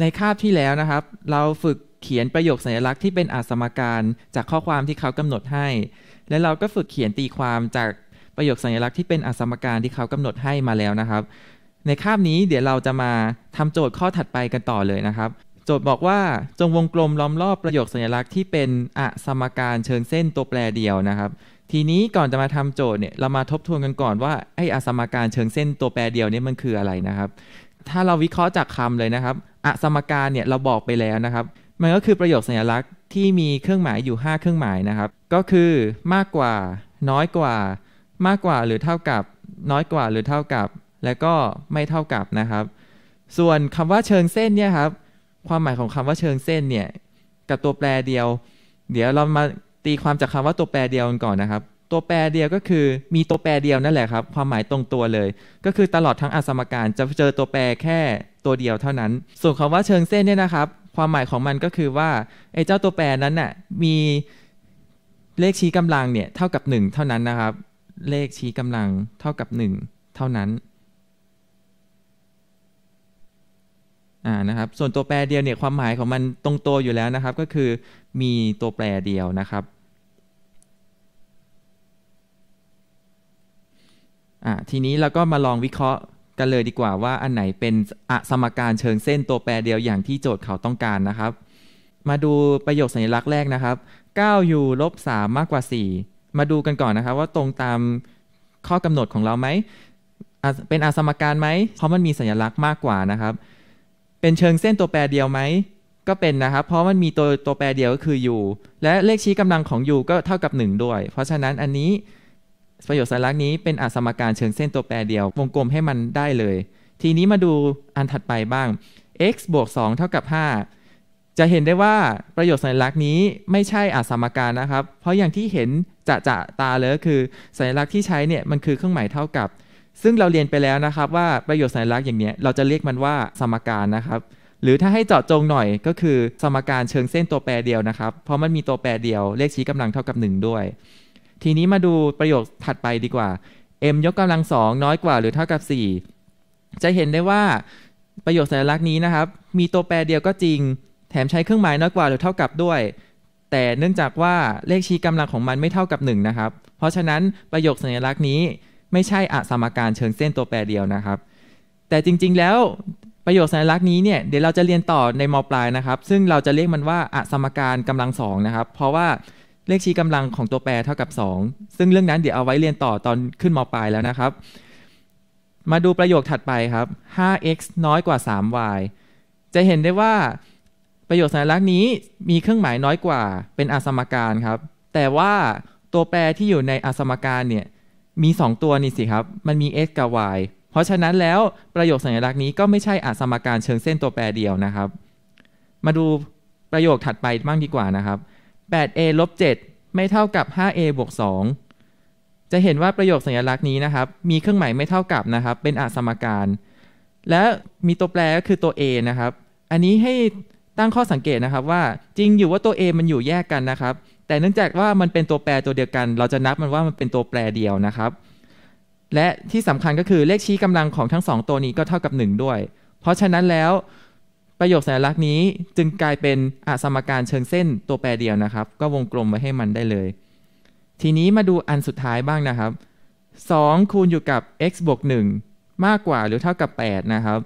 ในคาบที่แล้วนะครับเราฝึกเขียนประโยคสัญลักษณ์ที่เป็นอาสมการจากข้อความที่เขากำหนดให้ และเราก็ฝึกเขียนตีความจากประโยคสัญลักษณ์ที่เป็นอาสมการที่เขากำหนดให้มาแล้วนะครับ ในคาบนี้เดี๋ยวเราจะมาทำโจทย์ข้อถัดไปกันต่อเลยนะครับ โจทย์บอกว่าจงวงกลมล้อมรอบประโยคสัญลักษณ์ที่เป็นอาสมการเชิงเส้น ตัวแปรเดียวนะครับ ทีนี้ก่อนจะมาทำโจทย์เนี่ยเรามาทบทวนกันก่อนว่าไอ้อสมการเชิงเส้น ตัวแปรเดียวนี่มันคืออะไรนะครับถ้าเราวิเคราะห์จากคำเลยนะครับ อสมการเนี่ยเราบอกไปแล้วนะครับมันก็คือประโยคสัญลักษณ์ที่มีเครื่องหมายอยู่ 5 เครื่องหมายนะครับ ก็คือมากกว่าน้อยกว่า มากกว่าหรือเท่ากับ น้อยกว่าหรือเท่ากับ และก็ไม่เท่ากับนะครับ ส่วนคำว่าเชิงเส้นเนี่ยครับความหมายของคำว่าเชิงเส้นเนี่ย กับตัวแปรเดียว เดี๋ยวเรามาตีความจากคำว่าตัวแปรเดียวกันก่อนนะครับตัวแปรเดียวก็คือมีตัวแปรเดียวนั่นแหละครับ ความหมายตรงตัวเลย ก็คือตลอดทั้งอสมการจะเจอตัวแปรแค่ตัวเดียวเท่านั้น ส่วนคำว่าเชิงเส้นเนี่ยนะครับ ความหมายของมันก็คือว่าไอ้เจ้าตัวแปรนั้นน่ะมีเลขชี้กำลังเนี่ย เท่ากับ 1 เท่านั้นนะครับ เลขชี้กำลังเท่ากับ 1 เท่านั้นอ่านะครับส่วนตัวแปรเดียวเนี่ยความหมายของมันตรงตัวอยู่แล้วนะครับก็คือมีตัวแปรเดียวนะครับอ่ทีนี้เราก็มาลองวิเคราะห์กันเลยดีกว่าว่าอันไหนเป็นอสมการเชิงเส้นตัวแปรเดียวอย่างที่โจทย์เขาต้องการนะครับ มาดูประโยคสัญลักษณ์แรกนะครับ 9u ลบ 3 มากกว่า 4 มาดูกันก่อนนะครับ ว่าตรงตามข้อกำหนดของเราไหม เป็นอสมการไหมเพราะมันมีสัญลักษณ์มากกว่านะครับ เป็นเชิงเส้นตัวแปรเดียวไหมก็เป็นนะครับเพราะมันมีตัวตัวแปรเดียวก็คือ u และเลขชี้กำลังของ u ก็เท่ากับ1 ด้วย เพราะฉะนั้นอันนี้ประโยชน์สัญลักษณ์นี้เป็นอสมการเชิงเส้นตัวแปรเดียว วงกลมให้มันได้เลย ทีนี้มาดูอันถัดไปบ้าง x บวก 2 เท่ากับ 5 จะเห็นได้ว่าประโยชน์สัญลักษณ์นี้ไม่ใช่อสมการนะครับ เพราะอย่างที่เห็นจะจะตาเลยคือสัญลักษณ์ที่ใช้เนี่ยมันคือเครื่องหมายเท่ากับ ซึ่งเราเรียนไปแล้วนะครับ ว่าประโยชน์สัญลักษณ์อย่างเนี้ยเราจะเรียกมันว่าสมการนะครับ หรือถ้าให้เจาะจงหน่อยก็คือสมการเชิงเส้นตัวแปรเดียวนะครับ เพราะมันมีตัวแปรเดียวเลขชี้กำลังเท่ากับ 1 ด้วยทีนี้มาดูประโยคถัดไปดีกว่า m ยกกำลังสองน้อยกว่าหรือเท่ากับ 4 จะเห็นได้ว่าประโยคสัญลักษณ์นี้นะครับ มีตัวแปรเดียวก็จริง แถมใช้เครื่องหมายน้อยกว่าหรือเท่ากับด้วย แต่เนื่องจากว่าเลขชี้กำลังของมันไม่เท่ากับ 1 นะครับเพราะฉะนั้นประโยคสัญลักษณ์นี้ ไม่ใช่อสมการเชิงเส้นตัวแปรเดียวนะครับ แต่จริง ๆ แล้วประโยคสัญลักษณ์นี้เนี่ยเดี๋ยวเราจะเรียนต่อในมปลายนะครับ ซึ่งเราจะเรียกมันว่าอสมการกำลังสองนะครับ เพราะว่าเลขชี้กำลังของตัวแปรเท่ากับ 2 ซึ่งเรื่องนั้นเดี๋ยวเอาไว้เรียนต่อตอนขึ้นมปลายแล้วนะครับ มาดูประโยคถัดไปครับ 5x น้อยกว่า 3y จะเห็นได้ว่าประโยคสัญลักษณ์นี้มีเครื่องหมายน้อยกว่า เป็นอสมการครับ แต่ว่าตัวแปรที่อยู่ในอสมการเนี่ย มี 2 ตัวนี่สิครับ มันมี x กับ y เพราะฉะนั้นแล้วประโยคสัญลักษณ์นี้ก็ไม่ใช่อสมการเชิงเส้นตัวแปรเดียวนะครับ มาดูประโยคถัดไปบ้างดีกว่านะครับ 8a ลบ 7 ไม่เท่ากับ 5a บวก 2 จะเห็นว่าประโยคสัญลักษณ์นี้นะครับ มีเครื่องหมายไม่เท่ากับนะครับ เป็นอสมการ และมีตัวแปรก็คือตัว a นะครับ อันนี้ให้ตั้งข้อสังเกตนะครับว่า จริงอยู่ว่าตัว a มันอยู่แยกกันนะครับ แต่เนื่องจากว่ามันเป็นตัวแปรตัวเดียวกัน เราจะนับมันว่ามันเป็นตัวแปรเดียวนะครับ และที่สำคัญก็คือเลขชี้กำลังของทั้ง2ตัวนี้ก็เท่ากับ1 ด้วย เพราะฉะนั้นแล้วประโยคสัญลักษณ์นี้จึงกลายเป็นอสมการเชิงเส้น ตัวแปรเดียวนะครับก็วงกลมไว้ให้มันได้เลย ทีนี้มาดูอันสุดท้ายบ้างนะครับ 2 คูณอยู่กับ x บวก1 มากกว่าหรือเท่ากับ 8 นะครับ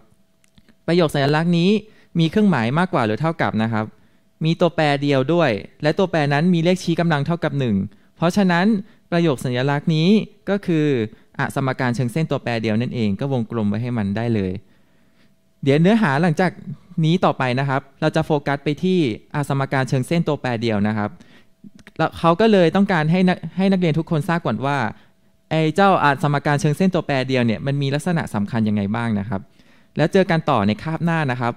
ประโยคสัญลักษณ์นี้มีเครื่องหมายมากกว่าหรือเท่ากับนะครับ มีตัวแปรเดียวด้วย และตัวแปรนั้นมีเลขชี้กำลังเท่ากับ 1 เพราะฉะนั้นประโยคสัญลักษณ์นี้ก็คืออสมการเชิงเส้น ตัวแปรเดียวนั่นเอง ก็วงกลมไว้ให้มันได้เลย เดี๋ยวเนื้อหาหลังจากนี้ต่อไปนะครับเราจะโฟกัสไปที่อาสมการเชิงเส้นตัวแปรเดียวนะครับแล้วเขาก็เลยต้องการให้นักให้นักเรียนทุกคนทราบก่อนว่าไอ้เจ้าอาสมการเชิงเส้นตัวแปรเดียวเนี่ยมันมีลักษณะสำคัญยังไงบ้างนะครับ แล้วเจอกันต่อในคาบหน้านะครับ